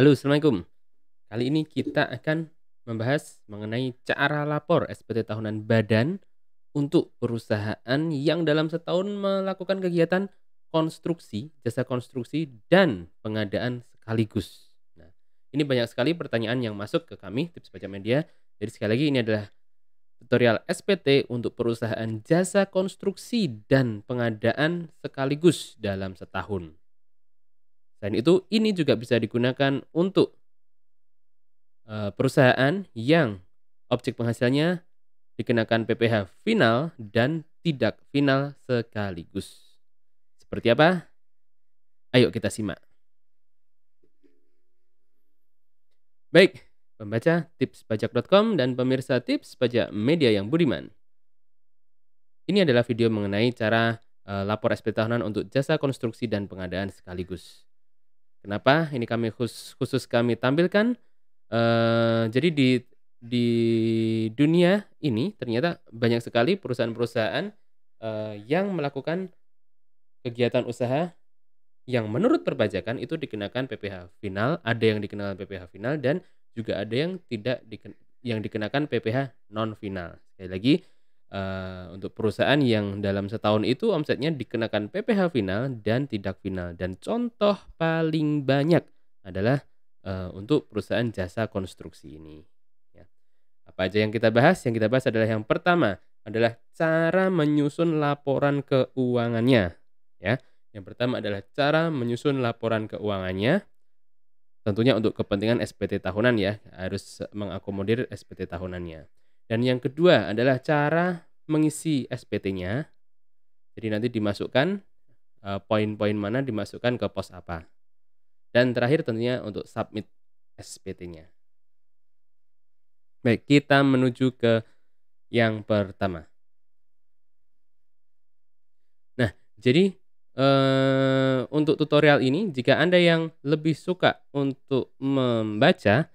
Halo, Assalamualaikum. Kali ini kita akan membahas mengenai cara lapor SPT tahunan badan untuk perusahaan yang dalam setahun melakukan kegiatan konstruksi, jasa konstruksi, dan pengadaan sekaligus. Nah, ini banyak sekali pertanyaan yang masuk ke kami, tips pajak media. Jadi sekali lagi ini adalah tutorial SPT untuk perusahaan jasa konstruksi dan pengadaan sekaligus dalam setahun. Selain itu, ini juga bisa digunakan untuk eh, perusahaan yang objek penghasilannya dikenakan PPh final dan tidak final sekaligus. Seperti apa? Ayo kita simak. Baik, pembaca tipspajak.com dan pemirsa tips pajak media yang budiman. Ini adalah video mengenai cara eh, lapor SP tahunan untuk jasa konstruksi dan pengadaan sekaligus. Kenapa? Ini kami khusus, khusus kami tampilkan. Uh, jadi di di dunia ini ternyata banyak sekali perusahaan-perusahaan uh, yang melakukan kegiatan usaha yang menurut perpajakan itu dikenakan PPh final, ada yang dikenakan PPh final dan juga ada yang tidak diken yang dikenakan PPh non final. Sekali lagi, uh, untuk perusahaan yang dalam setahun itu omsetnya dikenakan PPh final dan tidak final dan contoh paling banyak adalah uh, untuk perusahaan jasa konstruksi ini ya. apa aja yang kita bahas yang kita bahas adalah yang pertama adalah cara menyusun laporan keuangannya ya yang pertama adalah cara menyusun laporan keuangannya tentunya untuk kepentingan SPT tahunan ya harus mengakomodir SPT tahunannya dan yang kedua adalah cara mengisi SPT-nya. Jadi nanti dimasukkan eh, poin-poin mana dimasukkan ke pos apa. Dan terakhir tentunya untuk submit SPT-nya. Baik, kita menuju ke yang pertama. Nah, jadi eh, untuk tutorial ini, jika Anda yang lebih suka untuk membaca,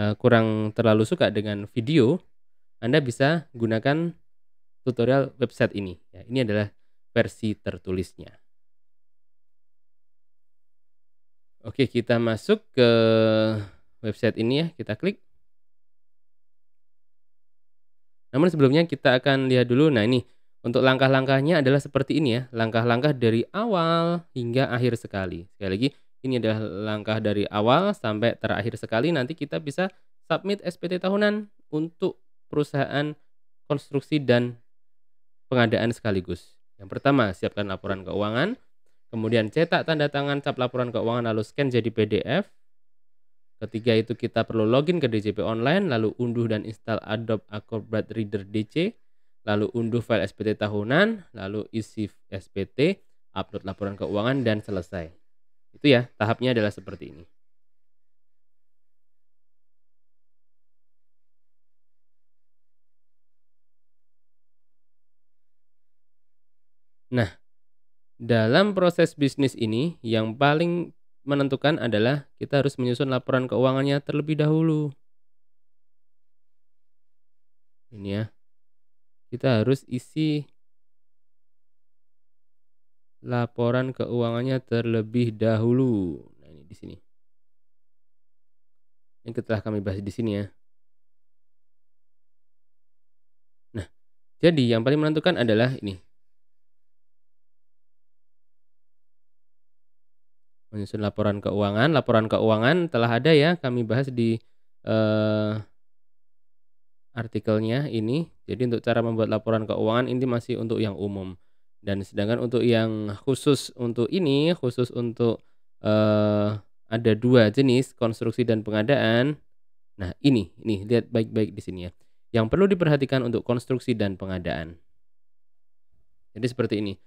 eh, kurang terlalu suka dengan video, anda bisa gunakan tutorial website ini. Ya, ini adalah versi tertulisnya. Oke, kita masuk ke website ini ya. Kita klik. Namun sebelumnya kita akan lihat dulu. Nah ini untuk langkah-langkahnya adalah seperti ini ya. Langkah-langkah dari awal hingga akhir sekali. Sekali lagi ini adalah langkah dari awal sampai terakhir sekali. Nanti kita bisa submit SPT tahunan untuk perusahaan konstruksi dan pengadaan sekaligus. Yang pertama, siapkan laporan keuangan, kemudian cetak tanda tangan cap laporan keuangan lalu scan jadi PDF. Ketiga itu kita perlu login ke DJP online, lalu unduh dan install Adobe Acrobat Reader DC, lalu unduh file SPT tahunan, lalu isi SPT, upload laporan keuangan dan selesai. Itu ya, tahapnya adalah seperti ini. Nah, dalam proses bisnis ini yang paling menentukan adalah kita harus menyusun laporan keuangannya terlebih dahulu. Ini ya. Kita harus isi laporan keuangannya terlebih dahulu. Nah, ini di sini. Ini telah kami bahas di sini ya. Nah, jadi yang paling menentukan adalah ini. menyusun laporan keuangan. Laporan keuangan telah ada ya kami bahas di eh, artikelnya ini. Jadi untuk cara membuat laporan keuangan ini masih untuk yang umum. Dan sedangkan untuk yang khusus untuk ini, khusus untuk eh, ada dua jenis konstruksi dan pengadaan. Nah ini, ini lihat baik-baik di sini ya. Yang perlu diperhatikan untuk konstruksi dan pengadaan. Jadi seperti ini.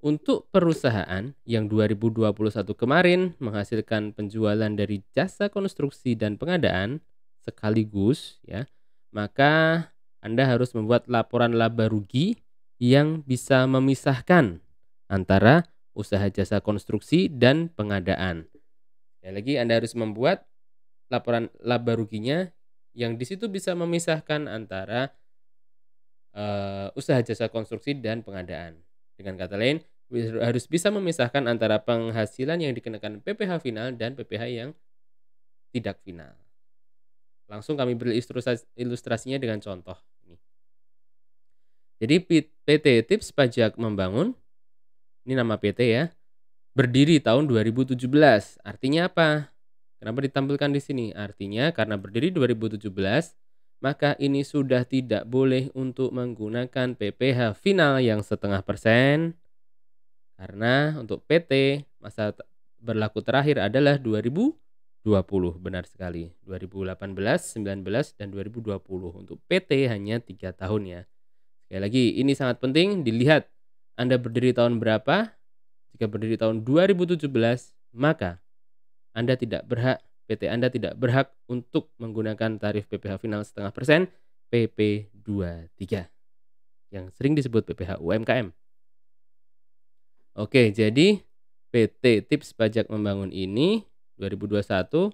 Untuk perusahaan yang 2021 kemarin menghasilkan penjualan dari jasa konstruksi dan pengadaan sekaligus ya, maka Anda harus membuat laporan laba rugi yang bisa memisahkan antara usaha jasa konstruksi dan pengadaan. Sekali lagi Anda harus membuat laporan laba ruginya yang di situ bisa memisahkan antara uh, usaha jasa konstruksi dan pengadaan. Dengan kata lain, harus bisa memisahkan antara penghasilan yang dikenakan PPh final dan PPh yang tidak final. Langsung kami berilustrasinya dengan contoh. Jadi PT Tips Pajak Membangun, ini nama PT ya, berdiri tahun 2017. Artinya apa? Kenapa ditampilkan di sini? Artinya karena berdiri 2017, maka ini sudah tidak boleh untuk menggunakan PPH final yang setengah persen karena untuk PT masa berlaku terakhir adalah 2020 benar sekali 2018, 19 dan 2020 untuk PT hanya tiga tahun ya sekali lagi ini sangat penting dilihat Anda berdiri tahun berapa jika berdiri tahun 2017 maka Anda tidak berhak PT Anda tidak berhak untuk menggunakan tarif PPh final setengah persen PP23 yang sering disebut PPh UMKM. Oke, jadi PT Tips Pajak Membangun ini 2021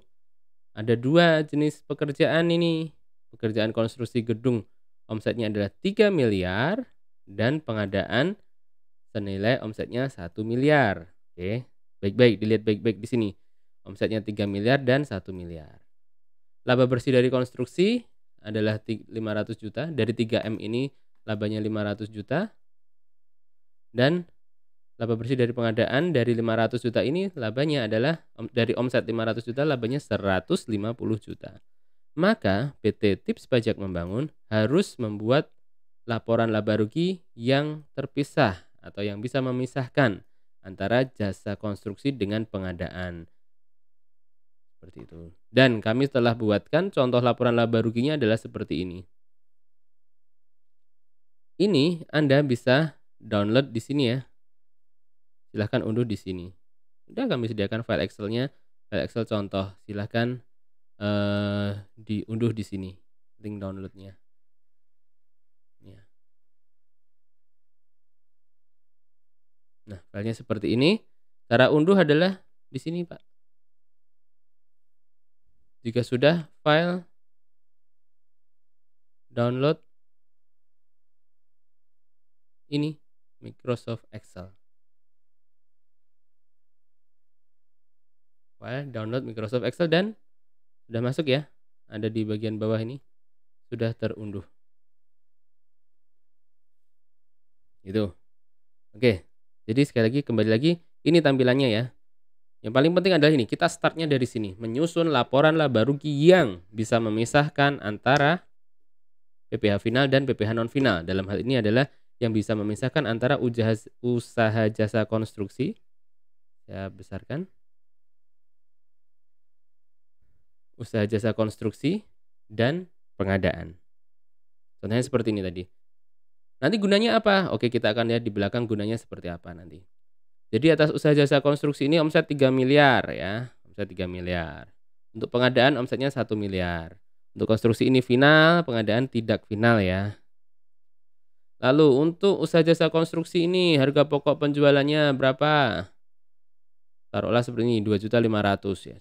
ada dua jenis pekerjaan ini. Pekerjaan konstruksi gedung omsetnya adalah 3 miliar dan pengadaan senilai omsetnya 1 miliar. Oke, baik-baik dilihat baik-baik di sini omsetnya 3 miliar dan 1 miliar. Laba bersih dari konstruksi adalah 500 juta, dari 3M ini labanya 500 juta. Dan laba bersih dari pengadaan dari 500 juta ini labanya adalah dari omset 500 juta labanya 150 juta. Maka PT Tips Pajak Membangun harus membuat laporan laba rugi yang terpisah atau yang bisa memisahkan antara jasa konstruksi dengan pengadaan seperti itu. Dan kami telah buatkan contoh laporan laba ruginya adalah seperti ini. Ini Anda bisa download di sini ya. Silahkan unduh di sini. Sudah kami sediakan file Excel-nya, file Excel contoh. Silahkan eh, diunduh di sini, link downloadnya. Ya. Nah, filenya seperti ini. Cara unduh adalah di sini, Pak. Jika sudah, file download ini Microsoft Excel. File download Microsoft Excel dan sudah masuk ya. Ada di bagian bawah ini sudah terunduh. Itu, Oke. Jadi sekali lagi kembali lagi ini tampilannya ya. Yang paling penting adalah ini, kita startnya dari sini, menyusun laporan laba rugi yang bisa memisahkan antara PPH final dan PPH non final. Dalam hal ini adalah yang bisa memisahkan antara usaha jasa konstruksi saya besarkan usaha jasa konstruksi dan pengadaan. Contohnya seperti ini tadi. Nanti gunanya apa? Oke, kita akan lihat di belakang gunanya seperti apa nanti. Jadi atas usaha jasa konstruksi ini omset 3 miliar ya, omset 3 miliar. Untuk pengadaan omsetnya 1 miliar. Untuk konstruksi ini final, pengadaan tidak final ya. Lalu untuk usaha jasa konstruksi ini harga pokok penjualannya berapa? Taruhlah seperti ini 2.500 ya.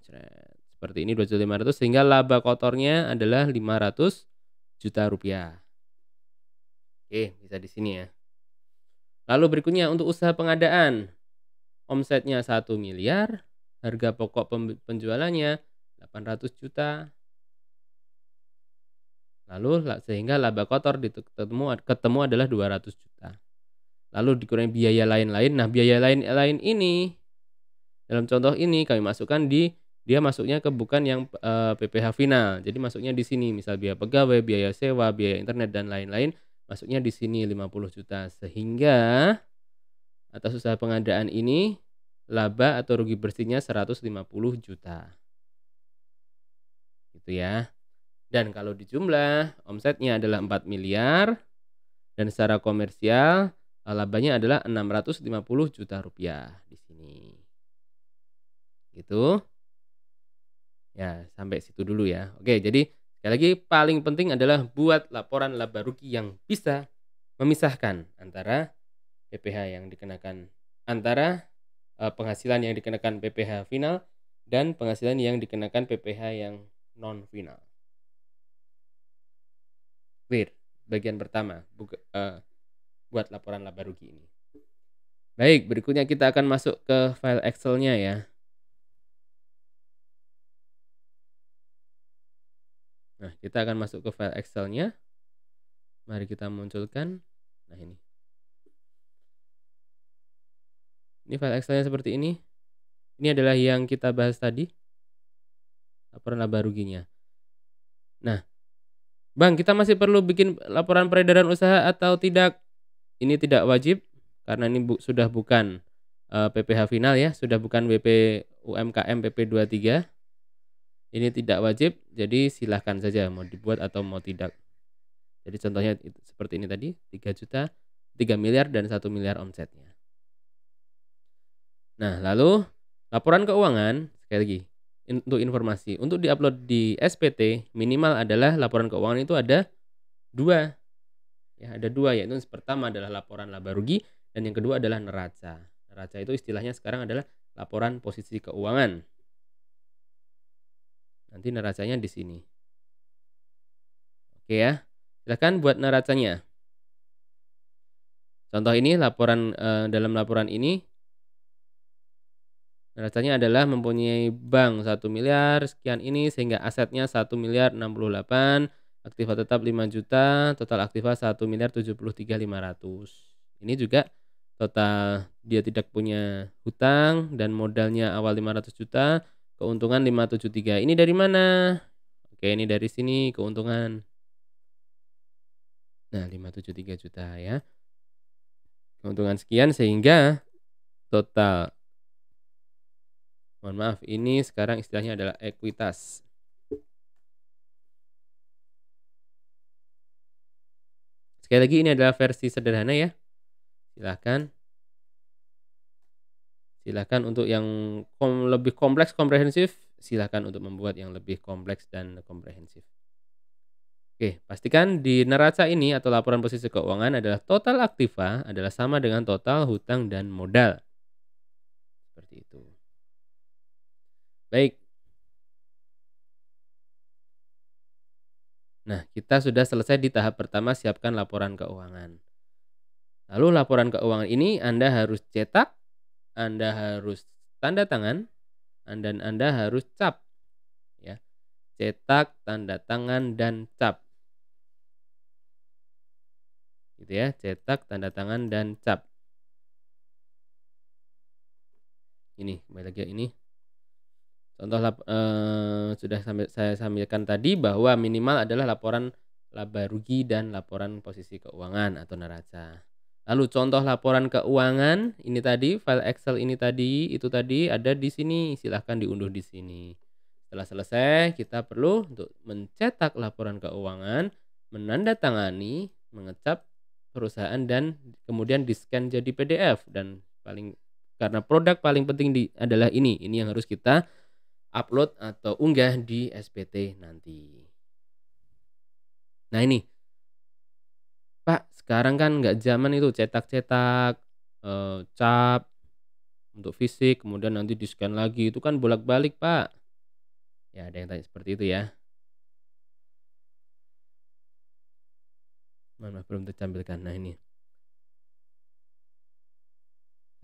Seperti ini 2.500 sehingga laba kotornya adalah 500 juta rupiah. Oke, bisa di sini ya. Lalu berikutnya untuk usaha pengadaan omsetnya 1 miliar, harga pokok penjualannya 800 juta. Lalu sehingga laba kotor ketemu ketemu adalah 200 juta. Lalu dikurangi biaya lain-lain. Nah, biaya lain-lain ini dalam contoh ini kami masukkan di dia masuknya ke bukan yang e, eh, PPh final. Jadi masuknya di sini misal biaya pegawai, biaya sewa, biaya internet dan lain-lain masuknya di sini 50 juta sehingga Atas usaha pengadaan ini, laba atau rugi bersihnya 150 juta. Gitu ya. Dan kalau di jumlah omsetnya adalah 4 miliar dan secara komersial eh, labanya adalah 650 juta rupiah di sini. Gitu. Ya, sampai situ dulu ya. Oke, jadi sekali lagi paling penting adalah buat laporan laba rugi yang bisa memisahkan antara PPh yang dikenakan antara uh, penghasilan yang dikenakan PPh final dan penghasilan yang dikenakan PPh yang non final. Clear bagian pertama buka, uh, buat laporan laba rugi ini. Baik, berikutnya kita akan masuk ke file Excel-nya ya. Nah, kita akan masuk ke file Excel-nya. Mari kita munculkan. Nah, ini. Ini file Excelnya seperti ini. Ini adalah yang kita bahas tadi. Laporan laba ruginya. Nah, Bang, kita masih perlu bikin laporan peredaran usaha atau tidak? Ini tidak wajib karena ini bu sudah bukan uh, eh, PPh final ya, sudah bukan BP UMKM PP 23 ini tidak wajib jadi silahkan saja mau dibuat atau mau tidak jadi contohnya seperti ini tadi 3 juta 3 miliar dan 1 miliar omsetnya Nah, lalu laporan keuangan sekali lagi untuk informasi untuk diupload di SPT minimal adalah laporan keuangan itu ada dua ya ada dua yaitu pertama adalah laporan laba rugi dan yang kedua adalah neraca neraca itu istilahnya sekarang adalah laporan posisi keuangan nanti neracanya di sini oke ya silahkan buat neracanya contoh ini laporan eh, dalam laporan ini Rasanya adalah mempunyai bank 1 miliar sekian ini sehingga asetnya 1 miliar 68, aktiva tetap 5 juta, total aktiva 1 miliar 73.500. Ini juga total dia tidak punya hutang dan modalnya awal 500 juta, keuntungan 573. Ini dari mana? Oke, ini dari sini keuntungan. Nah, 573 juta ya. Keuntungan sekian sehingga total Mohon maaf, ini sekarang istilahnya adalah ekuitas. Sekali lagi ini adalah versi sederhana ya. Silahkan. Silahkan untuk yang kom lebih kompleks komprehensif, silahkan untuk membuat yang lebih kompleks dan komprehensif. Oke, pastikan di neraca ini atau laporan posisi keuangan adalah total aktiva adalah sama dengan total hutang dan modal. Baik. Nah, kita sudah selesai di tahap pertama siapkan laporan keuangan. Lalu laporan keuangan ini Anda harus cetak, Anda harus tanda tangan, dan Anda harus cap. Ya. Cetak, tanda tangan dan cap. Gitu ya, cetak, tanda tangan dan cap. Ini, kembali lagi ya, ini. Contoh lap, e, sudah sambil, saya sampaikan tadi bahwa minimal adalah laporan laba rugi dan laporan posisi keuangan atau neraca. Lalu contoh laporan keuangan ini tadi file Excel ini tadi itu tadi ada di sini silahkan diunduh di sini. Setelah selesai kita perlu untuk mencetak laporan keuangan, menandatangani, mengecap perusahaan dan kemudian di scan jadi PDF dan paling karena produk paling penting di, adalah ini ini yang harus kita upload atau unggah di SPT nanti. Nah ini, Pak sekarang kan nggak zaman itu cetak-cetak, e, cap untuk fisik, kemudian nanti di scan lagi itu kan bolak-balik Pak. Ya ada yang tanya seperti itu ya. Mana belum tercampilkan. Nah ini.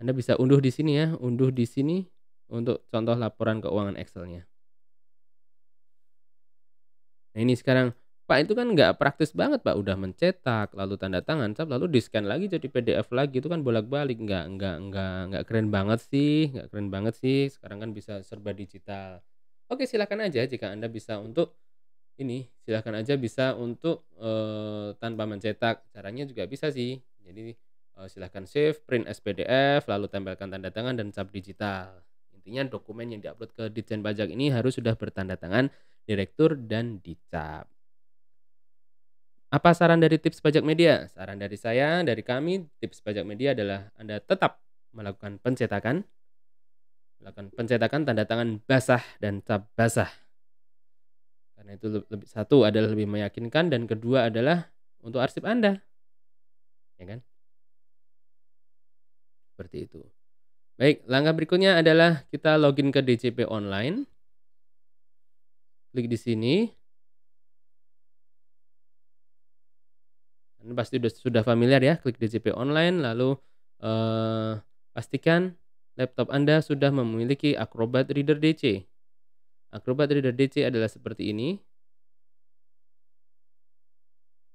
Anda bisa unduh di sini ya, unduh di sini untuk contoh laporan keuangan Excelnya. Nah ini sekarang, Pak itu kan nggak praktis banget Pak, udah mencetak, lalu tanda tangan, cap, lalu di-scan lagi jadi PDF lagi, itu kan bolak-balik, nggak, nggak, nggak, nggak keren banget sih, nggak keren banget sih, sekarang kan bisa serba digital. Oke silakan aja jika Anda bisa untuk ini silahkan aja bisa untuk e, tanpa mencetak caranya juga bisa sih jadi e, eh, silahkan save print SPDF lalu tempelkan tanda tangan dan cap digital Intinya dokumen yang diupload ke Ditjen Pajak ini harus sudah bertanda tangan direktur dan dicap. Apa saran dari tips pajak media? Saran dari saya, dari kami, tips pajak media adalah Anda tetap melakukan pencetakan, melakukan pencetakan tanda tangan basah dan cap basah. Karena itu lebih, satu adalah lebih meyakinkan dan kedua adalah untuk arsip Anda. Ya kan? Seperti itu. Baik, langkah berikutnya adalah kita login ke DCP online. Klik di sini. Anda pasti sudah, sudah familiar ya, klik DCP online lalu eh, pastikan laptop Anda sudah memiliki Acrobat Reader DC. Acrobat Reader DC adalah seperti ini.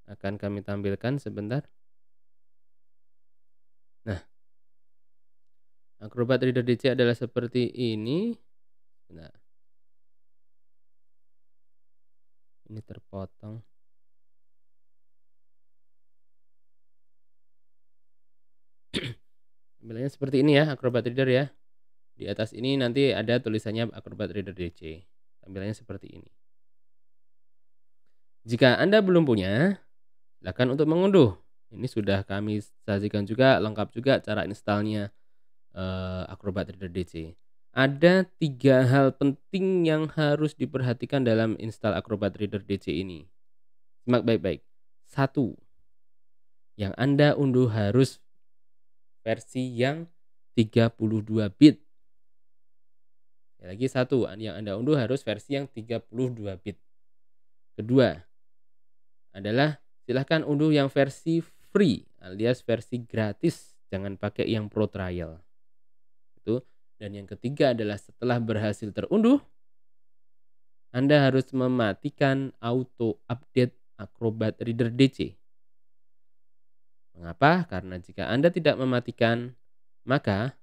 Akan kami tampilkan sebentar. Acrobat Reader DC adalah seperti ini. Nah. Ini terpotong. Tampilannya seperti ini ya, Acrobat Reader ya. Di atas ini nanti ada tulisannya Acrobat Reader DC. Tampilannya seperti ini. Jika Anda belum punya, silakan untuk mengunduh. Ini sudah kami sajikan juga, lengkap juga cara installnya uh, akrobat Reader DC. Ada tiga hal penting yang harus diperhatikan dalam install Acrobat Reader DC ini. Simak baik-baik. Satu, yang Anda unduh harus versi yang 32 bit. Ya, lagi satu, yang Anda unduh harus versi yang 32 bit. Kedua, adalah silahkan unduh yang versi free alias versi gratis, jangan pakai yang pro trial itu. Dan yang ketiga adalah setelah berhasil terunduh, Anda harus mematikan auto update Acrobat Reader DC. Mengapa? Karena jika Anda tidak mematikan, maka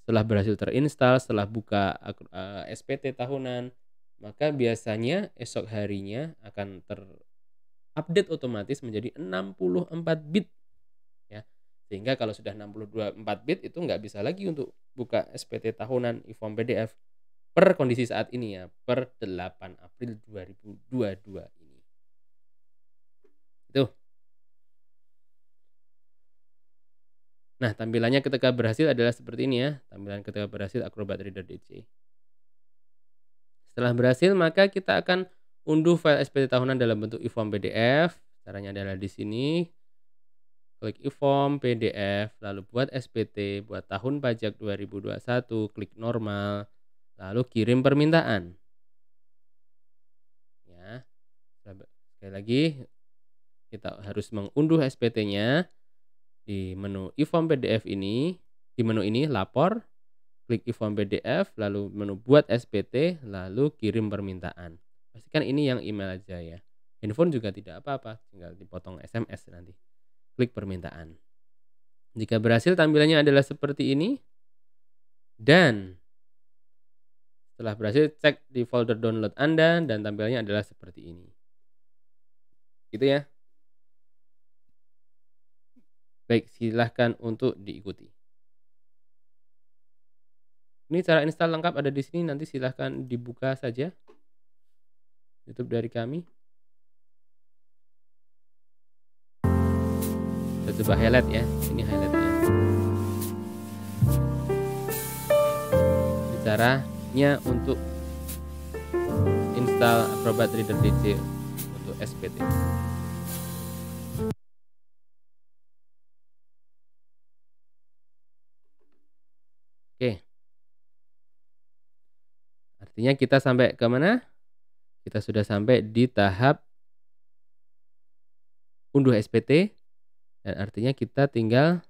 setelah berhasil terinstall, setelah buka eh, SPT tahunan, maka biasanya esok harinya akan terupdate otomatis menjadi 64 bit sehingga kalau sudah 624 bit itu nggak bisa lagi untuk buka SPT tahunan e PDF per kondisi saat ini ya, per 8 April 2022 ini. Itu. Nah, tampilannya ketika berhasil adalah seperti ini ya. Tampilan ketika berhasil Acrobat Reader DC. Setelah berhasil, maka kita akan unduh file SPT tahunan dalam bentuk e PDF. Caranya adalah di sini klik e-form, PDF, lalu buat SPT, buat tahun pajak 2021, klik normal, lalu kirim permintaan. Ya. Sekali lagi kita harus mengunduh SPT-nya di menu e-form PDF ini, di menu ini lapor, klik e-form PDF, lalu menu buat SPT, lalu kirim permintaan. Pastikan ini yang email aja ya. Handphone juga tidak apa-apa, tinggal dipotong SMS nanti klik permintaan. Jika berhasil tampilannya adalah seperti ini dan setelah berhasil cek di folder download Anda dan tampilannya adalah seperti ini. Gitu ya. Baik, silahkan untuk diikuti. Ini cara install lengkap ada di sini nanti silahkan dibuka saja YouTube dari kami. kita coba highlight ya ini highlightnya ini caranya untuk install Acrobat Reader DC untuk SPT Oke. Artinya kita sampai ke mana? Kita sudah sampai di tahap unduh SPT dan eh, artinya kita tinggal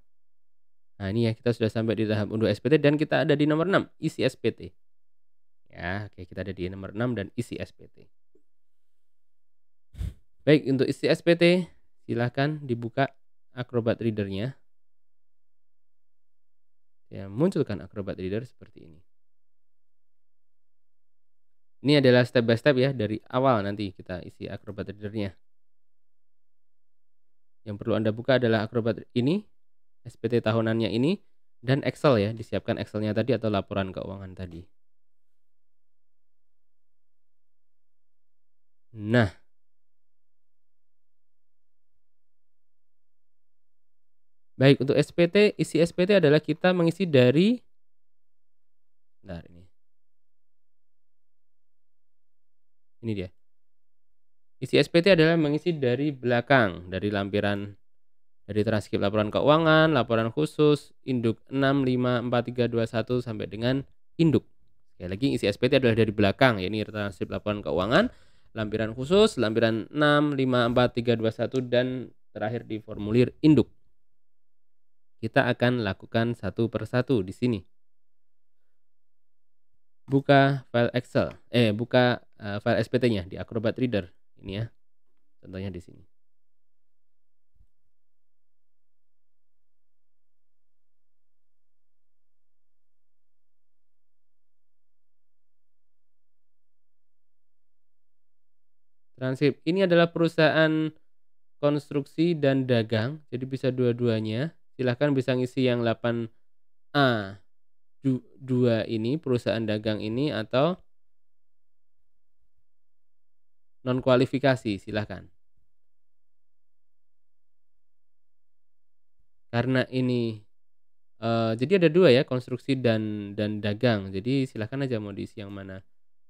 nah ini ya kita sudah sampai di tahap unduh SPT dan kita ada di nomor 6 isi SPT ya oke kita ada di nomor 6 dan isi SPT baik untuk isi SPT silahkan dibuka Acrobat Readernya ya munculkan Acrobat Reader seperti ini ini adalah step by step ya dari awal nanti kita isi Acrobat Readernya yang perlu Anda buka adalah Acrobat ini, SPT tahunannya ini, dan Excel ya, disiapkan Excelnya tadi atau laporan keuangan tadi. Nah, Baik, untuk SPT, isi SPT adalah kita mengisi dari Bentar ini. Ini dia. Isi SPT adalah mengisi dari belakang, dari lampiran dari transkrip laporan keuangan, laporan khusus, induk 654321 sampai dengan induk. Sekali lagi isi SPT adalah dari belakang, yakni transkrip laporan keuangan, lampiran khusus, lampiran 654321 dan terakhir di formulir induk. Kita akan lakukan satu per satu di sini. Buka file Excel, eh buka uh, file SPT-nya di Acrobat Reader ini ya contohnya di sini Transip ini adalah perusahaan konstruksi dan dagang, jadi bisa dua-duanya. Silahkan bisa ngisi yang 8A 2 ini perusahaan dagang ini atau non kualifikasi silahkan karena ini uh, jadi ada dua ya konstruksi dan dan dagang jadi silahkan aja mau diisi yang mana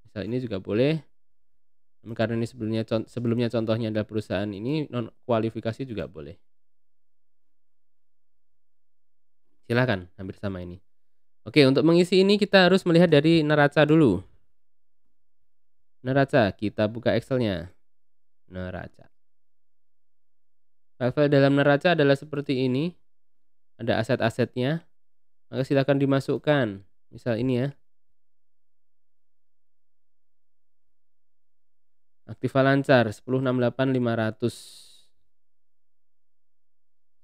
misal ini juga boleh karena ini sebelumnya sebelumnya contohnya adalah perusahaan ini non kualifikasi juga boleh silahkan hampir sama ini oke untuk mengisi ini kita harus melihat dari neraca dulu Neraca, kita buka Excelnya. Neraca. File-file dalam neraca adalah seperti ini. Ada aset-asetnya. Maka silakan dimasukkan. Misal ini ya. Aktiva lancar 1068500.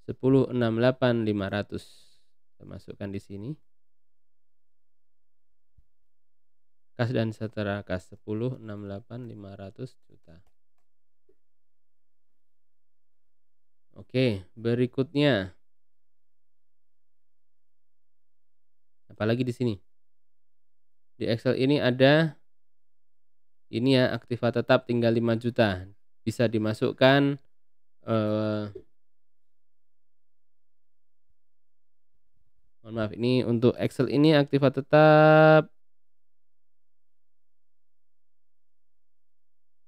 1068500 kita masukkan di sini. kas dan setara kas 10 68 500 juta Oke berikutnya apalagi di sini di Excel ini ada ini ya aktiva tetap tinggal 5 juta bisa dimasukkan eh, mohon maaf ini untuk Excel ini aktiva tetap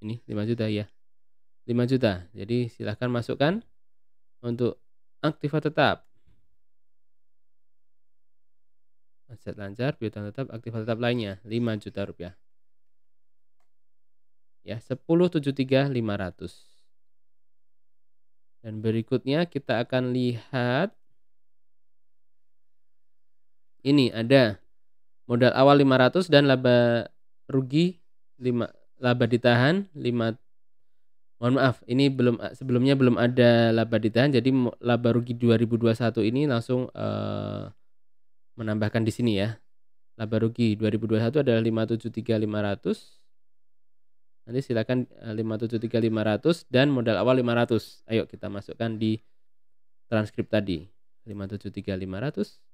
ini 5 juta ya 5 juta jadi silahkan masukkan untuk aktiva tetap aset lancar piutang tetap aktiva tetap lainnya 5 juta rupiah ya 1073500 dan berikutnya kita akan lihat ini ada modal awal 500 dan laba rugi 5 laba ditahan 5 mohon maaf ini belum sebelumnya belum ada laba ditahan jadi laba rugi 2021 ini langsung uh, menambahkan di sini ya laba rugi 2021 adalah 573.500 nanti silakan 573.500 eh, dan modal awal 500 ayo kita masukkan di transkrip tadi 573.500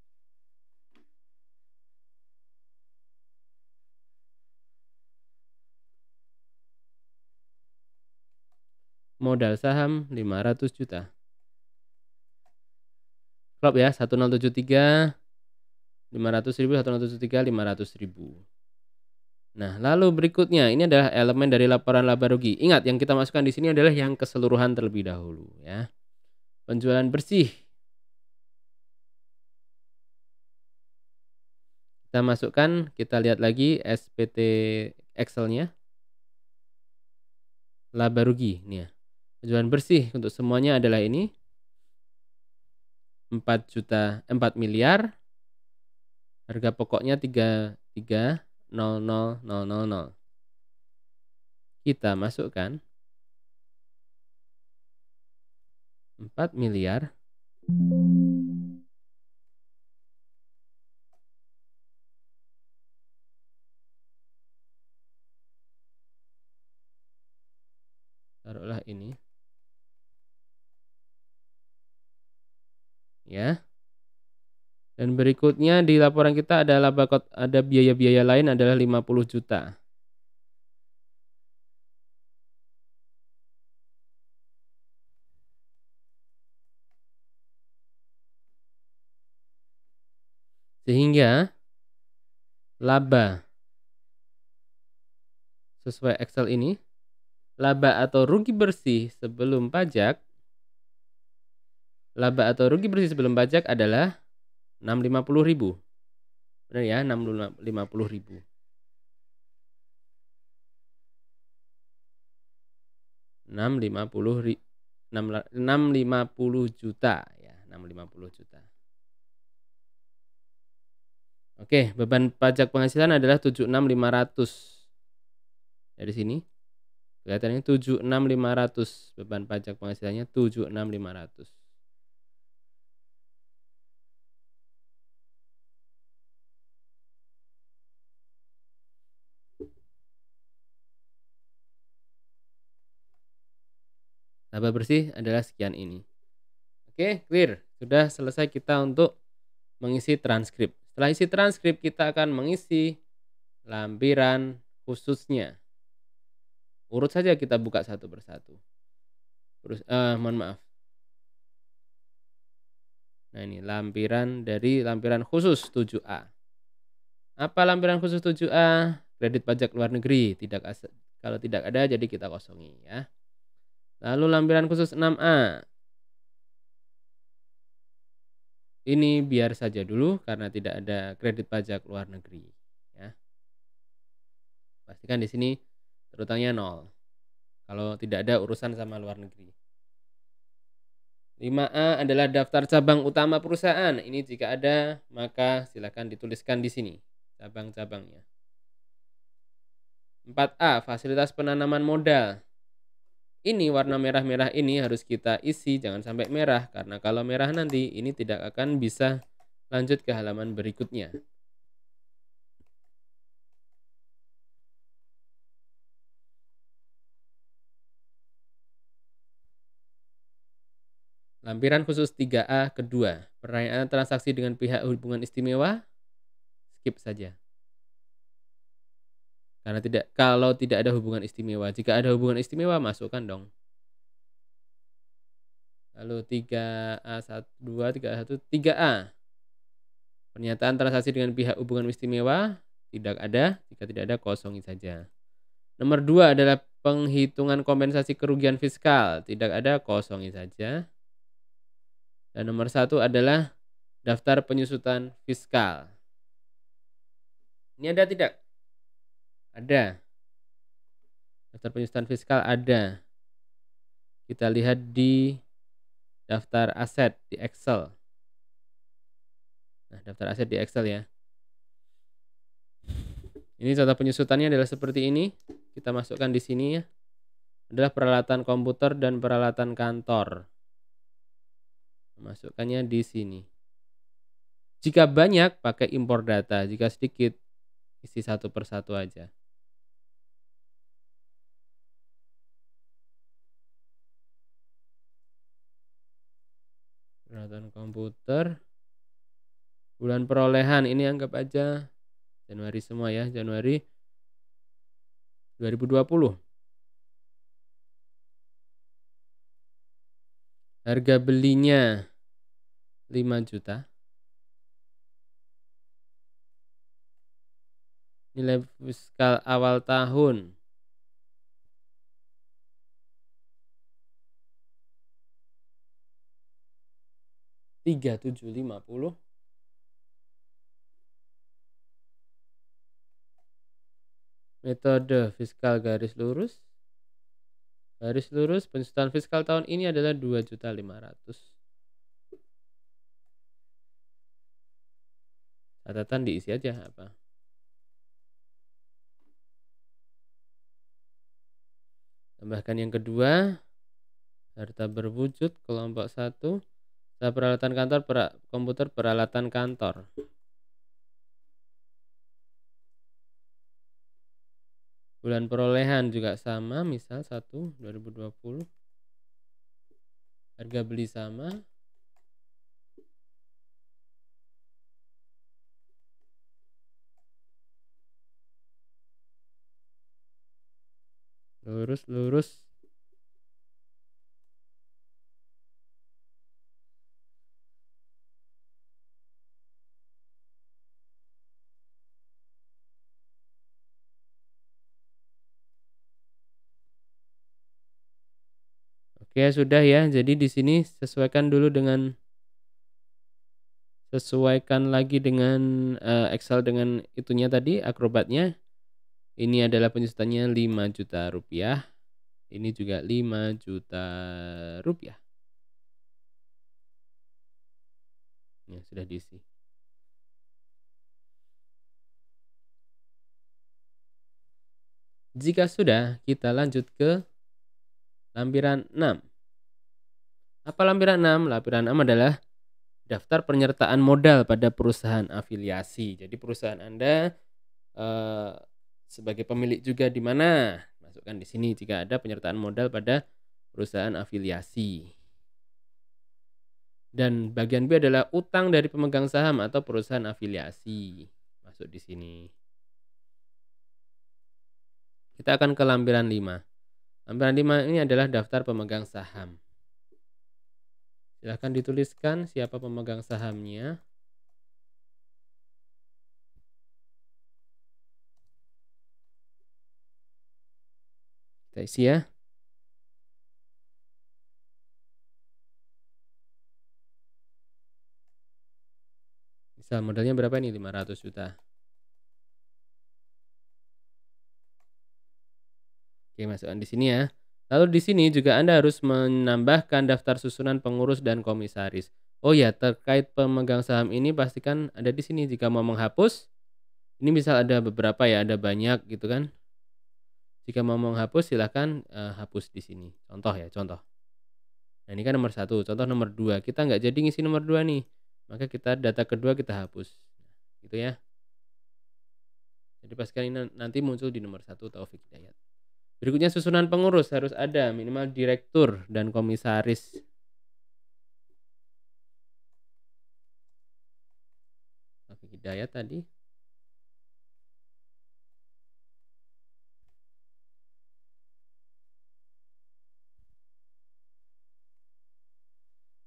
modal saham 500 juta. Klop ya, 1073 500 ribu, 1073 500 ribu. Nah, lalu berikutnya ini adalah elemen dari laporan laba rugi. Ingat yang kita masukkan di sini adalah yang keseluruhan terlebih dahulu ya. Penjualan bersih. Kita masukkan, kita lihat lagi SPT Excel-nya. Laba rugi nih ya. Tujuan bersih untuk semuanya adalah ini. 4 juta 4 eh, miliar. Harga pokoknya 330000. Kita masukkan 4 miliar. Taruhlah ini. ya. Dan berikutnya di laporan kita adalah ada biaya-biaya lain adalah 50 juta. Sehingga laba sesuai Excel ini laba atau rugi bersih sebelum pajak Laba atau rugi bersih sebelum pajak adalah 650 ribu. Benar ya, 650 ribu. enam lima puluh enam lima puluh juta ya enam lima puluh juta oke beban pajak penghasilan adalah tujuh enam lima ratus ya, dari sini kelihatannya tujuh enam lima ratus beban pajak penghasilannya tujuh enam lima ratus. laba bersih adalah sekian ini. Oke, clear. Sudah selesai kita untuk mengisi transkrip. Setelah isi transkrip, kita akan mengisi lampiran khususnya. Urut saja kita buka satu persatu. Terus, eh, mohon maaf. Nah ini lampiran dari lampiran khusus 7A. Apa lampiran khusus 7A? Kredit pajak luar negeri. Tidak kalau tidak ada jadi kita kosongi ya. Lalu lampiran khusus 6A. Ini biar saja dulu karena tidak ada kredit pajak luar negeri. Ya. Pastikan di sini terutangnya nol. Kalau tidak ada urusan sama luar negeri. 5A adalah daftar cabang utama perusahaan. Ini jika ada, maka silakan dituliskan di sini cabang-cabangnya. 4A fasilitas penanaman modal ini warna merah-merah ini harus kita isi jangan sampai merah karena kalau merah nanti ini tidak akan bisa lanjut ke halaman berikutnya Lampiran khusus 3A kedua, perayaan transaksi dengan pihak hubungan istimewa, skip saja. Karena tidak kalau tidak ada hubungan istimewa. Jika ada hubungan istimewa masukkan dong. Lalu 3A1 2 3A1 3A. Pernyataan transaksi dengan pihak hubungan istimewa tidak ada, jika tidak ada kosongi saja. Nomor 2 adalah penghitungan kompensasi kerugian fiskal, tidak ada kosongi saja. Dan nomor satu adalah daftar penyusutan fiskal. Ini ada tidak? Ada. Daftar penyusutan fiskal ada. Kita lihat di daftar aset di Excel. Nah, daftar aset di Excel ya. Ini contoh penyusutannya adalah seperti ini. Kita masukkan di sini ya. Adalah peralatan komputer dan peralatan kantor. Masukkannya di sini. Jika banyak pakai impor data, jika sedikit isi satu persatu aja. Peralatan komputer. Bulan perolehan ini anggap aja Januari semua ya, Januari 2020. Harga belinya 5 juta. Nilai fiskal awal tahun tiga metode fiskal garis lurus garis lurus penjutaan fiskal tahun ini adalah 2.500 catatan diisi aja apa tambahkan yang kedua harta berwujud kelompok satu Eh, peralatan kantor per, komputer peralatan kantor bulan perolehan juga sama misal 1 2020 harga beli sama lurus lurus Oke, sudah ya. Jadi di sini sesuaikan dulu dengan sesuaikan lagi dengan uh, Excel dengan itunya tadi akrobatnya. Ini adalah penyusutannya 5 juta rupiah. Ini juga 5 juta rupiah. Ya, sudah diisi. Jika sudah, kita lanjut ke Lampiran 6. Apa lampiran 6? Lampiran 6 adalah daftar penyertaan modal pada perusahaan afiliasi. Jadi perusahaan Anda eh, sebagai pemilik juga di mana? Masukkan di sini jika ada penyertaan modal pada perusahaan afiliasi. Dan bagian B adalah utang dari pemegang saham atau perusahaan afiliasi. Masuk di sini. Kita akan ke lampiran 5. Lampiran 5 ini adalah daftar pemegang saham. Silahkan dituliskan siapa pemegang sahamnya. Kita isi ya. Misal modalnya berapa ini? 500 juta. Oke, masukkan di sini ya. Lalu di sini juga Anda harus menambahkan daftar susunan pengurus dan komisaris. Oh ya, terkait pemegang saham ini pastikan ada di sini jika mau menghapus. Ini misal ada beberapa ya, ada banyak gitu kan. Jika mau menghapus silahkan uh, eh, hapus di sini. Contoh ya, contoh. Nah ini kan nomor satu, contoh nomor dua. Kita nggak jadi ngisi nomor dua nih. Maka kita data kedua kita hapus. Gitu ya. Jadi pastikan ini nanti muncul di nomor satu Taufik Hidayat. Berikutnya susunan pengurus harus ada minimal direktur dan komisaris. Taufik Hidayat tadi.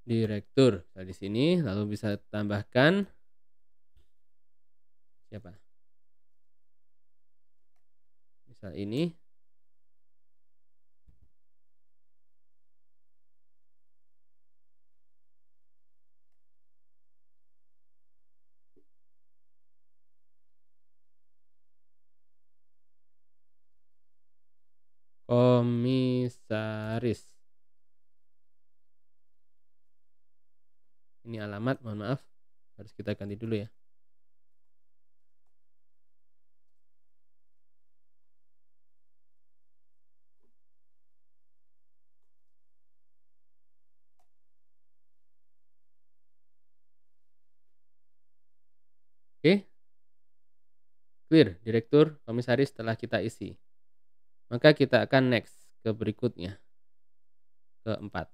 direktur nah, di sini lalu bisa tambahkan siapa misal ini komisaris ini alamat mohon maaf harus kita ganti dulu ya Oke. Clear, direktur, komisaris telah kita isi maka kita akan next ke berikutnya keempat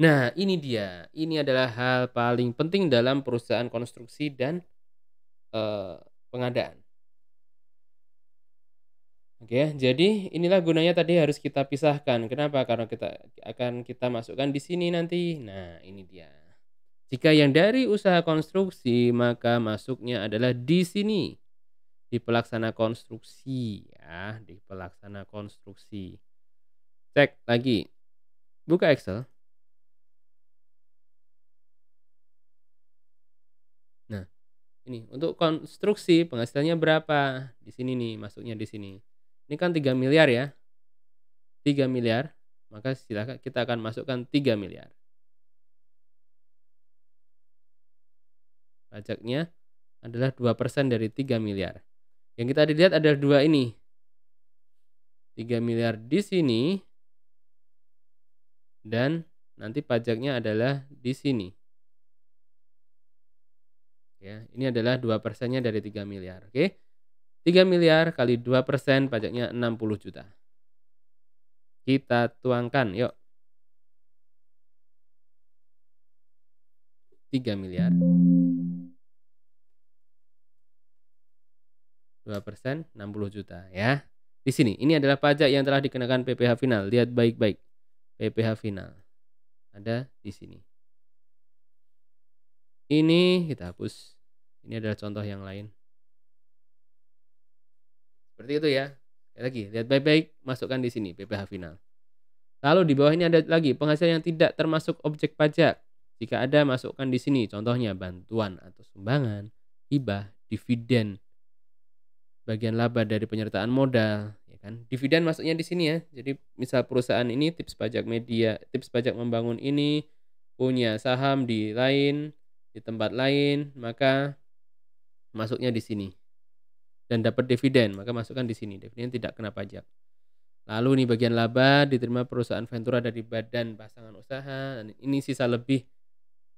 nah ini dia ini adalah hal paling penting dalam perusahaan konstruksi dan eh, pengadaan Oke, jadi inilah gunanya tadi harus kita pisahkan. Kenapa? Karena kita akan kita masukkan di sini nanti. Nah, ini dia. Jika yang dari usaha konstruksi, maka masuknya adalah di sini di pelaksana konstruksi ya di pelaksana konstruksi cek lagi buka Excel nah ini untuk konstruksi penghasilannya berapa di sini nih masuknya di sini ini kan 3 miliar ya 3 miliar maka silakan kita akan masukkan 3 miliar pajaknya adalah 2% dari 3 miliar yang kita lihat ada dua ini. 3 miliar di sini dan nanti pajaknya adalah di sini. Ya, ini adalah 2 persennya dari 3 miliar. Oke. 3 miliar kali 2 persen pajaknya 60 juta. Kita tuangkan, yuk. 3 miliar 2 persen 60 juta ya. Di sini ini adalah pajak yang telah dikenakan PPh final. Lihat baik-baik PPh final ada di sini. Ini kita hapus. Ini adalah contoh yang lain. Seperti itu ya. lagi, lihat baik-baik, masukkan di sini PPh final. Lalu di bawah ini ada lagi penghasilan yang tidak termasuk objek pajak. Jika ada, masukkan di sini. Contohnya bantuan atau sumbangan, hibah, dividen, bagian laba dari penyertaan modal ya kan dividen masuknya di sini ya jadi misal perusahaan ini tips pajak media tips pajak membangun ini punya saham di lain di tempat lain maka masuknya di sini dan dapat dividen maka masukkan di sini dividen tidak kena pajak lalu ini bagian laba diterima perusahaan Ventura dari badan pasangan usaha dan ini sisa lebih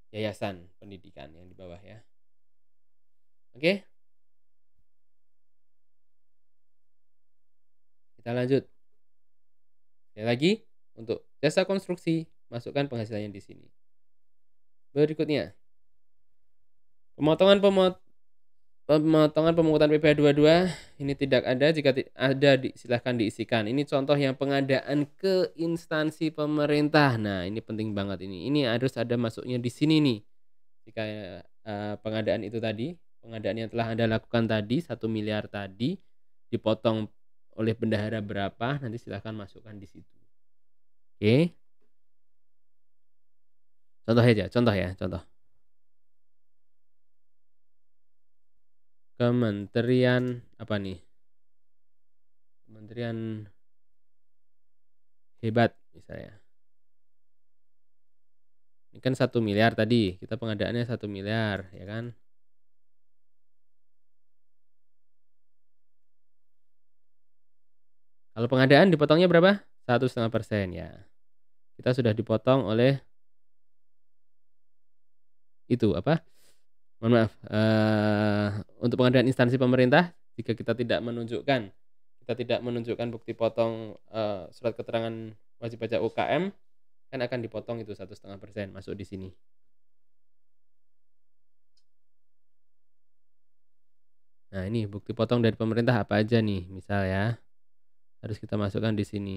yayasan pendidikan yang di bawah ya oke Kita lanjut. Sekali lagi, untuk jasa konstruksi, masukkan penghasilannya di sini. Berikutnya, pemotongan pemot pemotongan pemungutan PPh 22 ini tidak ada jika ada di, silahkan diisikan ini contoh yang pengadaan ke instansi pemerintah nah ini penting banget ini ini harus ada masuknya di sini nih jika uh, pengadaan itu tadi pengadaan yang telah anda lakukan tadi satu miliar tadi dipotong oleh bendahara berapa nanti silahkan masukkan di situ oke okay. contoh aja contoh ya contoh kementerian apa nih kementerian hebat misalnya ini kan satu miliar tadi kita pengadaannya satu miliar ya kan Kalau pengadaan dipotongnya berapa? Satu setengah persen ya. Kita sudah dipotong oleh itu apa? Mohon maaf. Uh, untuk pengadaan instansi pemerintah, jika kita tidak menunjukkan, kita tidak menunjukkan bukti potong uh, surat keterangan wajib pajak UKM, kan akan dipotong itu satu setengah persen masuk di sini. Nah ini bukti potong dari pemerintah apa aja nih, misal ya harus kita masukkan di sini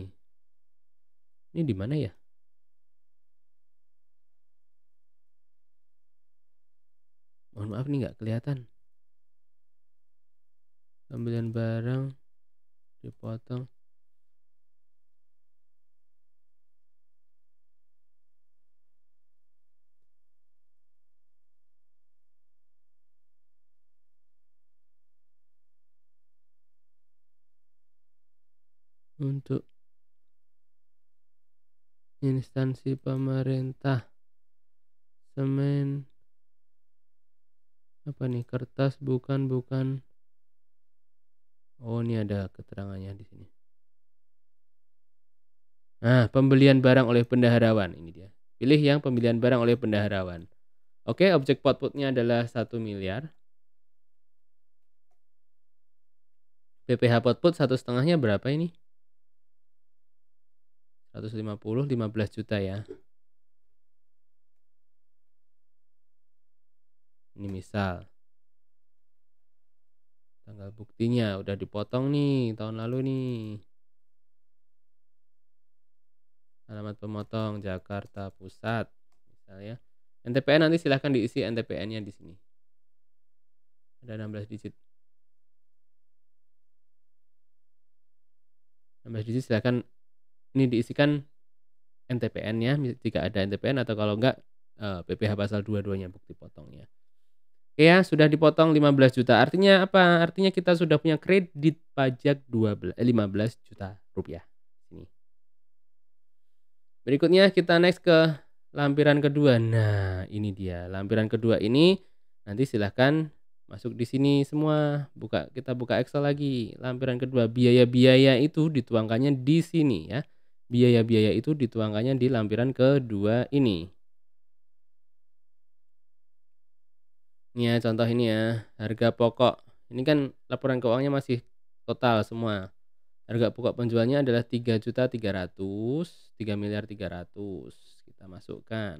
ini di mana ya mohon maaf nih nggak kelihatan pembelian barang dipotong untuk instansi pemerintah semen apa nih kertas bukan bukan oh ini ada keterangannya di sini nah pembelian barang oleh pendaharawan ini dia pilih yang pembelian barang oleh pendaharawan oke objek outputnya adalah satu miliar PPH output satu setengahnya berapa ini 150 15 juta ya ini misal tanggal buktinya udah dipotong nih tahun lalu nih alamat pemotong Jakarta Pusat misalnya NTPN nanti silahkan diisi NTPN-nya di sini ada 16 digit 16 digit silahkan ini diisikan NTPN-nya jika ada NTPN atau kalau enggak eh, PPh pasal 22-nya bukti potongnya. Oke ya, sudah dipotong 15 juta. Artinya apa? Artinya kita sudah punya kredit pajak 12 eh, 15 juta rupiah. Ini. Berikutnya kita next ke lampiran kedua. Nah, ini dia. Lampiran kedua ini nanti silahkan masuk di sini semua. Buka kita buka Excel lagi. Lampiran kedua biaya-biaya itu dituangkannya di sini ya. Biaya-biaya itu dituangkannya di lampiran kedua ini. Ini ya contoh ini ya, harga pokok. Ini kan laporan keuangannya masih total semua. Harga pokok penjualnya adalah 3.300, 3 miliar 300. Kita masukkan.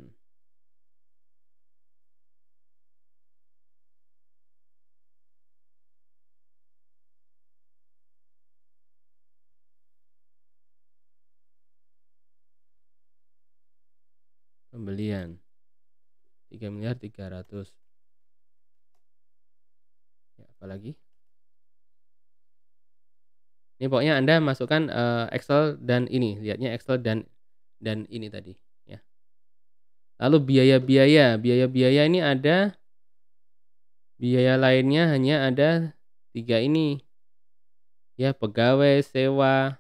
pembelian 3 miliar 300 ya apalagi ini pokoknya Anda masukkan uh, Excel dan ini lihatnya Excel dan dan ini tadi ya lalu biaya-biaya biaya-biaya ini ada biaya lainnya hanya ada tiga ini ya pegawai sewa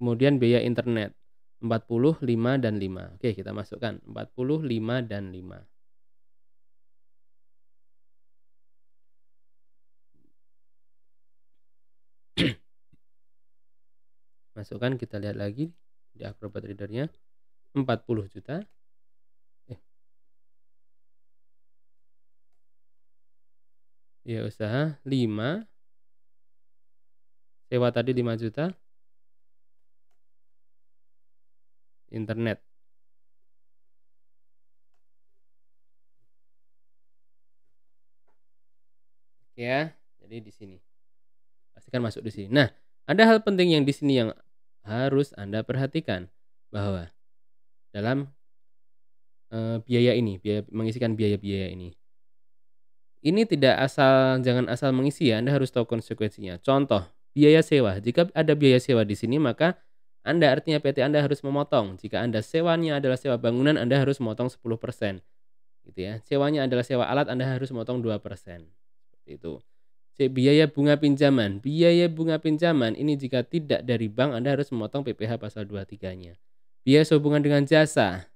kemudian biaya internet 40, 5, dan 5. Oke, kita masukkan 40, 5, dan 5. Masukkan, kita lihat lagi di Acrobat Readernya. 40 juta. Eh. Ya, usaha 5. Sewa tadi 5 juta. internet. Oke ya, jadi di sini. Pastikan masuk di sini. Nah, ada hal penting yang di sini yang harus Anda perhatikan bahwa dalam e, biaya ini, biaya mengisikan biaya-biaya ini. Ini tidak asal jangan asal mengisi ya, Anda harus tahu konsekuensinya. Contoh, biaya sewa. Jika ada biaya sewa di sini maka anda artinya PT Anda harus memotong. Jika Anda sewanya adalah sewa bangunan, Anda harus memotong 10%. Gitu ya. Sewanya adalah sewa alat, Anda harus memotong 2%. Seperti itu. C. Biaya bunga pinjaman. Biaya bunga pinjaman ini jika tidak dari bank, Anda harus memotong PPh pasal 23-nya. Biaya sehubungan dengan jasa.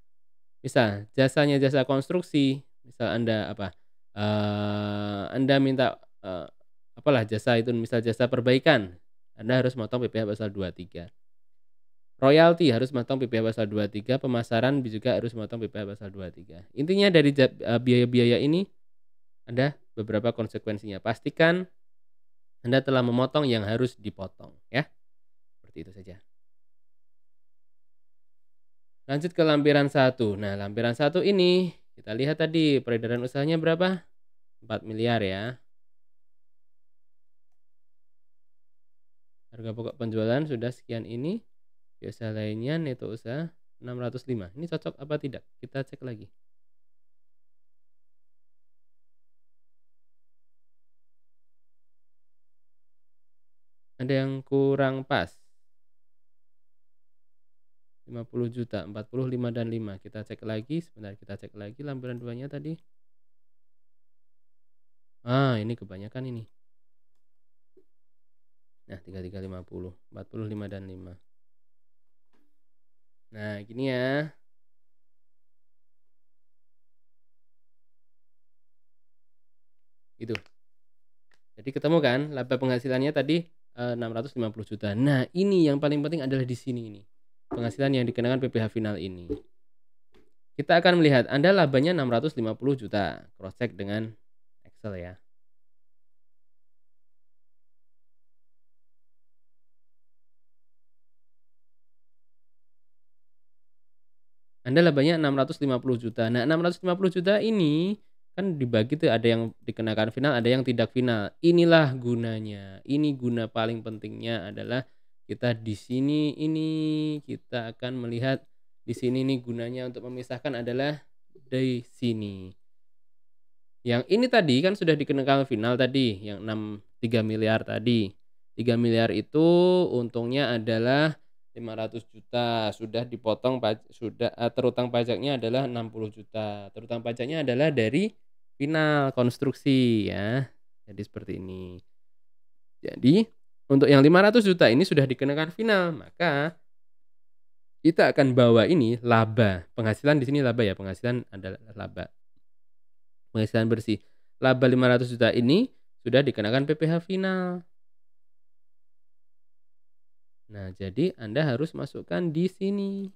Misal, jasanya jasa konstruksi. Misal Anda apa? Uh, anda minta uh, apalah jasa itu misal jasa perbaikan. Anda harus memotong PPh pasal 23 royalti harus motong PPh pasal 23, pemasaran juga harus motong PPh pasal 23. Intinya dari eh, biaya-biaya ini ada beberapa konsekuensinya. Pastikan Anda telah memotong yang harus dipotong, ya. Seperti itu saja. Lanjut ke lampiran 1. Nah, lampiran 1 ini kita lihat tadi peredaran usahanya berapa? 4 miliar ya. Harga pokok penjualan sudah sekian ini di usaha lainnya neto usaha 605 ini cocok apa tidak kita cek lagi ada yang kurang pas 50 juta 45 dan 5 kita cek lagi sebentar kita cek lagi lampiran duanya tadi ah ini kebanyakan ini nah 3350 45 dan 5 Nah, gini ya. Itu. Jadi ketemu kan laba penghasilannya tadi 650 eh, juta. Nah, ini yang paling penting adalah di sini ini. Penghasilan yang dikenakan PPh final ini. Kita akan melihat Anda labanya 650 juta. Cross check dengan Excel ya. Anda labanya 650 juta. Nah, 650 juta ini kan dibagi tuh ada yang dikenakan final, ada yang tidak final. Inilah gunanya. Ini guna paling pentingnya adalah kita di sini ini kita akan melihat di sini ini gunanya untuk memisahkan adalah di sini. Yang ini tadi kan sudah dikenakan final tadi yang 6 3 miliar tadi. 3 miliar itu untungnya adalah 500 juta sudah dipotong sudah eh, terutang pajaknya adalah 60 juta terutang pajaknya adalah dari final konstruksi ya jadi seperti ini jadi untuk yang 500 juta ini sudah dikenakan final maka kita akan bawa ini laba penghasilan di sini laba ya penghasilan adalah laba penghasilan bersih laba 500 juta ini sudah dikenakan PPh final Nah, jadi Anda harus masukkan di sini.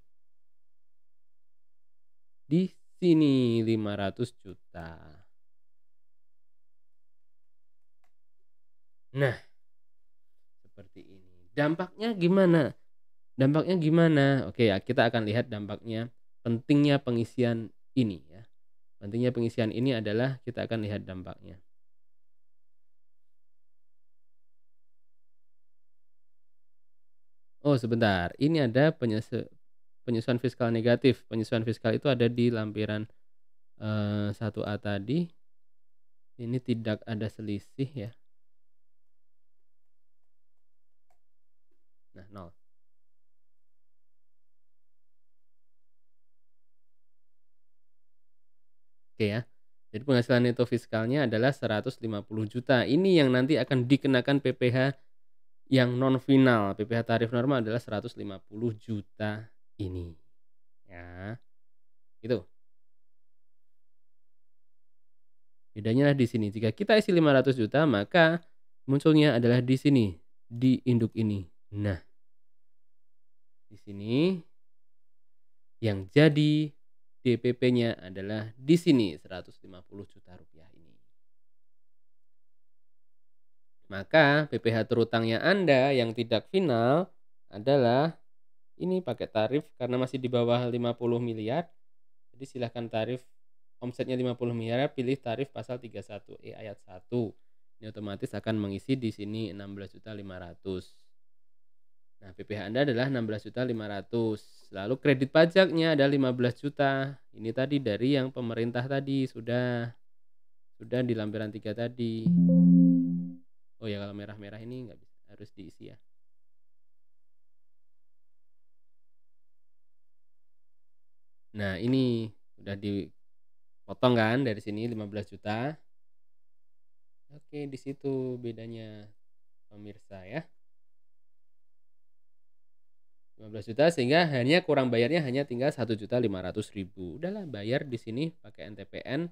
Di sini 500 juta. Nah, seperti ini. Dampaknya gimana? Dampaknya gimana? Oke ya, kita akan lihat dampaknya. Pentingnya pengisian ini ya. Pentingnya pengisian ini adalah kita akan lihat dampaknya. Oh sebentar, ini ada penyesuaian fiskal negatif. Penyesuaian fiskal itu ada di lampiran eh, satu 1A tadi. Ini tidak ada selisih ya. Nah, nol. Oke ya. Jadi penghasilan neto fiskalnya adalah 150 juta. Ini yang nanti akan dikenakan PPh yang non final PPh tarif normal adalah 150 juta ini ya itu bedanya lah di sini jika kita isi 500 juta maka munculnya adalah di sini di induk ini nah di sini yang jadi DPP-nya adalah di sini 150 juta rupiah Maka PPH terutangnya Anda yang tidak final adalah ini pakai tarif karena masih di bawah 50 miliar. Jadi silahkan tarif omsetnya 50 miliar pilih tarif pasal 31 E ayat 1. Ini otomatis akan mengisi di sini 16.500. Nah, PPH Anda adalah 16.500. Lalu kredit pajaknya ada 15 juta. Ini tadi dari yang pemerintah tadi sudah sudah di lampiran 3 tadi oh ya kalau merah-merah ini nggak bisa harus diisi ya nah ini udah dipotong kan dari sini 15 juta oke di situ bedanya pemirsa ya 15 juta sehingga hanya kurang bayarnya hanya tinggal 1.500.000. juta udahlah bayar di sini pakai NTPN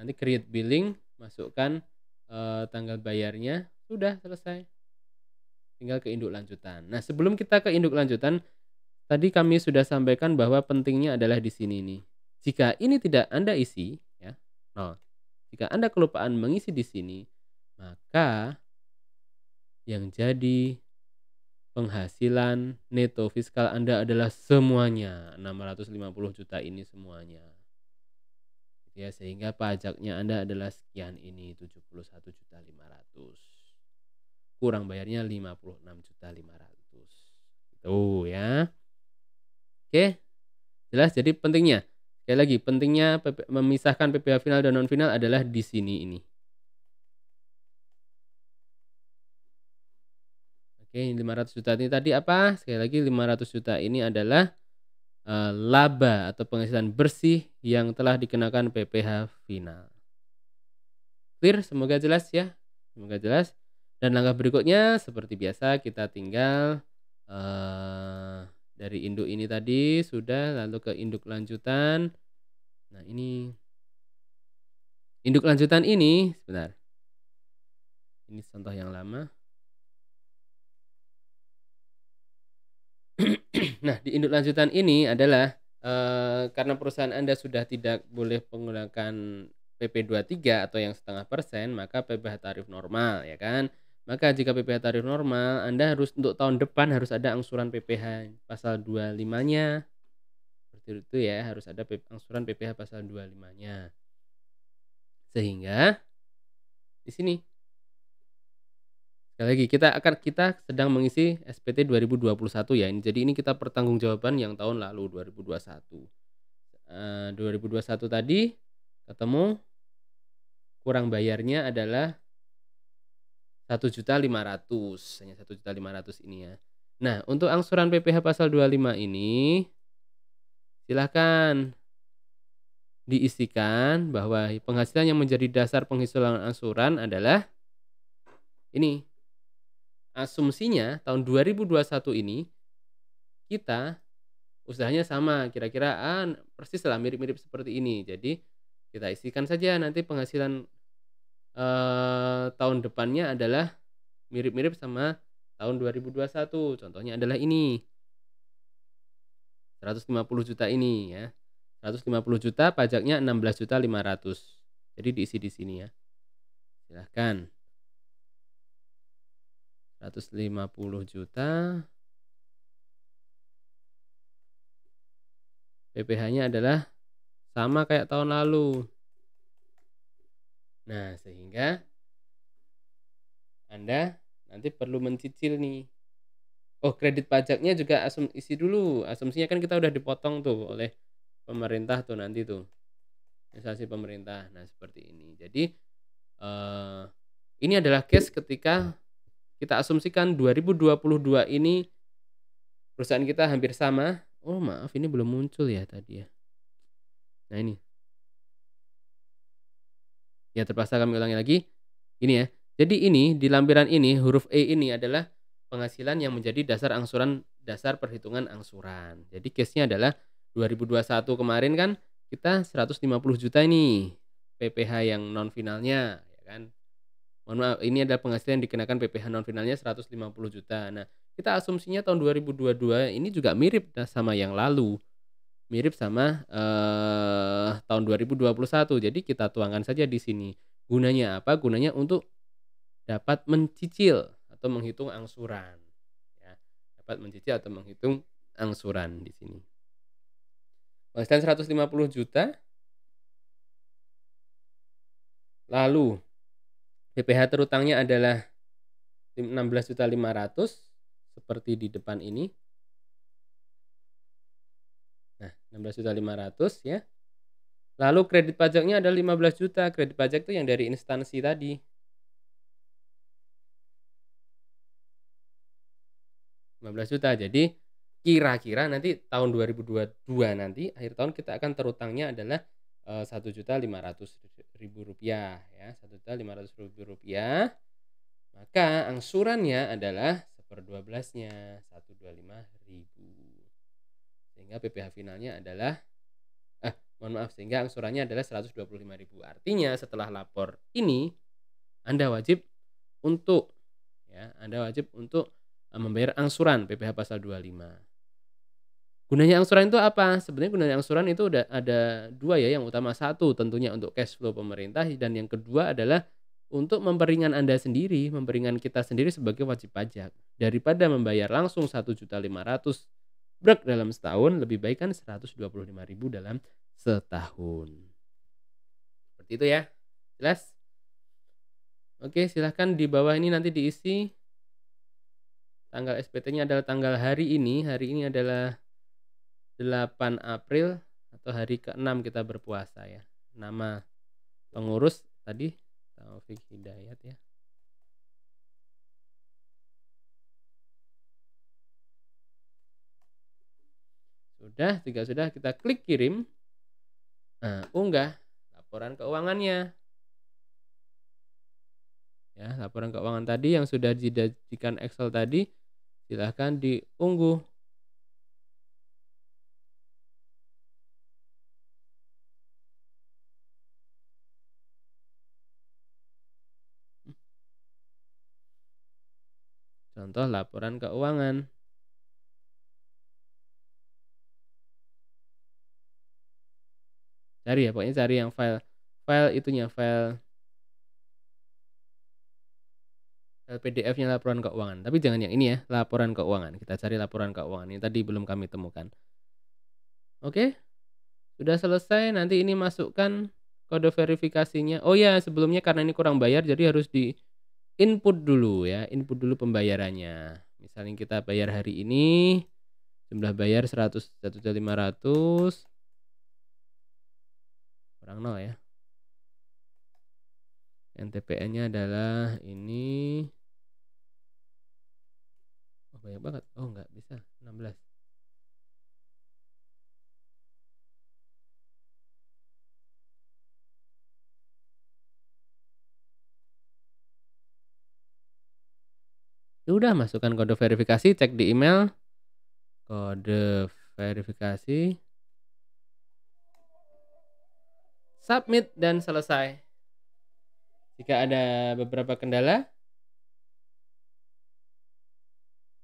nanti create billing masukkan eh, tanggal bayarnya sudah selesai. Tinggal ke induk lanjutan. Nah, sebelum kita ke induk lanjutan, tadi kami sudah sampaikan bahwa pentingnya adalah di sini nih. Jika ini tidak Anda isi, ya, nol. Jika Anda kelupaan mengisi di sini, maka yang jadi penghasilan neto fiskal Anda adalah semuanya 650 juta ini semuanya. Ya, sehingga pajaknya Anda adalah sekian ini 71 juta 500 kurang bayarnya juta 56.500 Tuh gitu ya oke jelas jadi pentingnya sekali lagi pentingnya memisahkan PPH final dan non final adalah di sini ini oke 500 juta ini tadi apa sekali lagi 500 juta ini adalah eh, laba atau penghasilan bersih yang telah dikenakan PPh final. Clear? Semoga jelas ya. Semoga jelas. Dan langkah berikutnya seperti biasa kita tinggal uh, dari induk ini tadi sudah lalu ke induk lanjutan. Nah, ini induk lanjutan ini sebentar. Ini contoh yang lama. nah, di induk lanjutan ini adalah Uh, karena perusahaan Anda sudah tidak boleh menggunakan PP23 atau yang setengah persen, maka PPh tarif normal ya kan. Maka jika PPh tarif normal, Anda harus untuk tahun depan harus ada angsuran PPh pasal 25-nya. Seperti itu ya, harus ada angsuran PPh pasal 25-nya. Sehingga di sini sekali lagi kita akan kita sedang mengisi SPT 2021 ya. Jadi ini kita pertanggungjawaban yang tahun lalu 2021. Uh, 2021 tadi ketemu kurang bayarnya adalah satu juta lima ratus hanya satu juta lima ratus ini ya nah untuk angsuran PPh pasal 25 ini silahkan diisikan bahwa penghasilan yang menjadi dasar penghitungan angsuran adalah ini asumsinya tahun 2021 ini kita usahanya sama kira-kira ah, persis lah mirip-mirip seperti ini jadi kita isikan saja nanti penghasilan uh, tahun depannya adalah mirip-mirip sama tahun 2021. Contohnya adalah ini. 150 juta ini ya. 150 juta pajaknya 16 juta 500. Jadi diisi di sini ya. Silahkan. 150 juta PPh-nya adalah sama kayak tahun lalu Nah, sehingga Anda nanti perlu mencicil nih. Oh, kredit pajaknya juga asum isi dulu. Asumsinya kan kita udah dipotong tuh oleh pemerintah tuh nanti tuh. Instansi pemerintah. Nah, seperti ini. Jadi eh, ini adalah case ketika kita asumsikan 2022 ini perusahaan kita hampir sama. Oh, maaf ini belum muncul ya tadi ya. Nah, ini Ya terpaksa kami ulangi lagi. Ini ya. Jadi ini di lampiran ini huruf E ini adalah penghasilan yang menjadi dasar angsuran dasar perhitungan angsuran. Jadi case-nya adalah 2021 kemarin kan kita 150 juta ini PPH yang non finalnya ya kan. Mohon maaf, ini adalah penghasilan yang dikenakan PPH non finalnya 150 juta. Nah, kita asumsinya tahun 2022 ini juga mirip sama yang lalu mirip sama uh, tahun 2021. Jadi kita tuangkan saja di sini. Gunanya apa? Gunanya untuk dapat mencicil atau menghitung angsuran. Ya, dapat mencicil atau menghitung angsuran di sini. Penghasilan 150 juta. Lalu BPH terutangnya adalah juta 16.500 seperti di depan ini 16.500 ya lalu kredit pajaknya ada 15 juta kredit pajak itu yang dari instansi tadi belas juta jadi kira-kira nanti tahun 2022 nanti akhir tahun kita akan terutangnya adalah eh, satu juta lima ratus ribu rupiah ya satu juta lima ratus ribu rupiah maka angsurannya adalah seperdua belasnya satu dua lima ribu sehingga PPH finalnya adalah eh mohon maaf sehingga angsurannya adalah 125.000. Artinya setelah lapor ini Anda wajib untuk ya, Anda wajib untuk eh, membayar angsuran PPH pasal 25. Gunanya angsuran itu apa? Sebenarnya gunanya angsuran itu udah ada dua ya, yang utama satu tentunya untuk cash flow pemerintah dan yang kedua adalah untuk memperingan Anda sendiri, memperingan kita sendiri sebagai wajib pajak daripada membayar langsung 1.500 brek dalam setahun lebih baik kan 125.000 dalam setahun seperti itu ya jelas oke silahkan di bawah ini nanti diisi tanggal SPT-nya adalah tanggal hari ini hari ini adalah 8 April atau hari ke-6 kita berpuasa ya nama pengurus tadi Taufik Hidayat ya Sudah, jika sudah kita klik kirim. Nah, unggah laporan keuangannya. Ya, laporan keuangan tadi yang sudah dijadikan Excel tadi silahkan diungguh. Contoh laporan keuangan. cari ya pokoknya cari yang file file itunya file file PDF-nya laporan keuangan tapi jangan yang ini ya laporan keuangan kita cari laporan keuangan ini tadi belum kami temukan oke sudah selesai nanti ini masukkan kode verifikasinya oh ya sebelumnya karena ini kurang bayar jadi harus di input dulu ya input dulu pembayarannya misalnya kita bayar hari ini jumlah bayar 100 1.500 kurang nol ya NTPN nya adalah ini oh banyak banget oh nggak bisa 16 ya Udah masukkan kode verifikasi, cek di email kode verifikasi submit dan selesai. Jika ada beberapa kendala,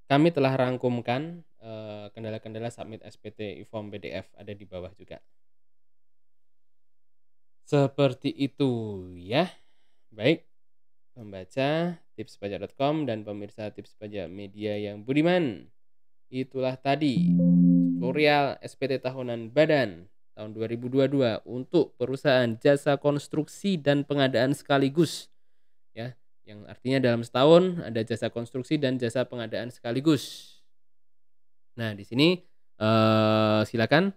kami telah rangkumkan eh, kendala-kendala submit SPT e-form PDF ada di bawah juga. Seperti itu ya. Baik, pembaca tipspajak.com dan pemirsa tips pajak media yang budiman. Itulah tadi tutorial SPT tahunan badan tahun 2022 untuk perusahaan jasa konstruksi dan pengadaan sekaligus ya yang artinya dalam setahun ada jasa konstruksi dan jasa pengadaan sekaligus. Nah, di sini eh, silakan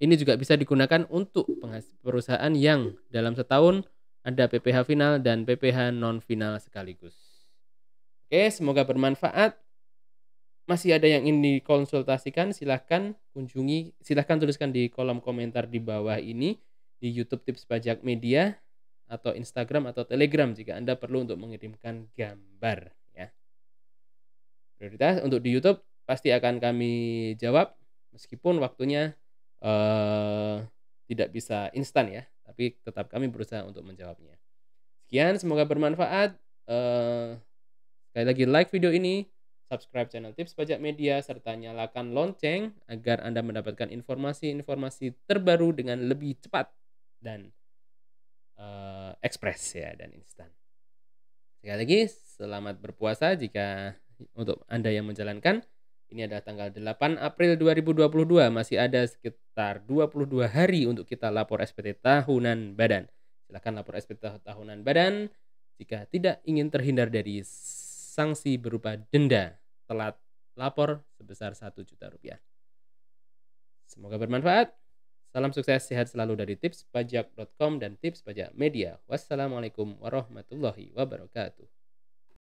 ini juga bisa digunakan untuk perusahaan yang dalam setahun ada PPh final dan PPh non final sekaligus. Oke, semoga bermanfaat masih ada yang ingin dikonsultasikan, silahkan kunjungi, silahkan tuliskan di kolom komentar di bawah ini di YouTube Tips Pajak Media atau Instagram atau Telegram jika Anda perlu untuk mengirimkan gambar ya. Prioritas untuk di YouTube pasti akan kami jawab meskipun waktunya eh, tidak bisa instan ya, tapi tetap kami berusaha untuk menjawabnya. Sekian, semoga bermanfaat. Eh, sekali lagi like video ini, subscribe channel Tips Pajak Media, serta nyalakan lonceng agar Anda mendapatkan informasi-informasi terbaru dengan lebih cepat dan uh, ekspres ya dan instan. Sekali lagi, selamat berpuasa jika untuk Anda yang menjalankan. Ini adalah tanggal 8 April 2022, masih ada sekitar 22 hari untuk kita lapor SPT tahunan badan. Silakan lapor SPT tahunan badan jika tidak ingin terhindar dari sanksi berupa denda telat lapor sebesar 1 juta rupiah. Semoga bermanfaat. Salam sukses sehat selalu dari tipspajak.com dan tips pajak media. Wassalamualaikum warahmatullahi wabarakatuh.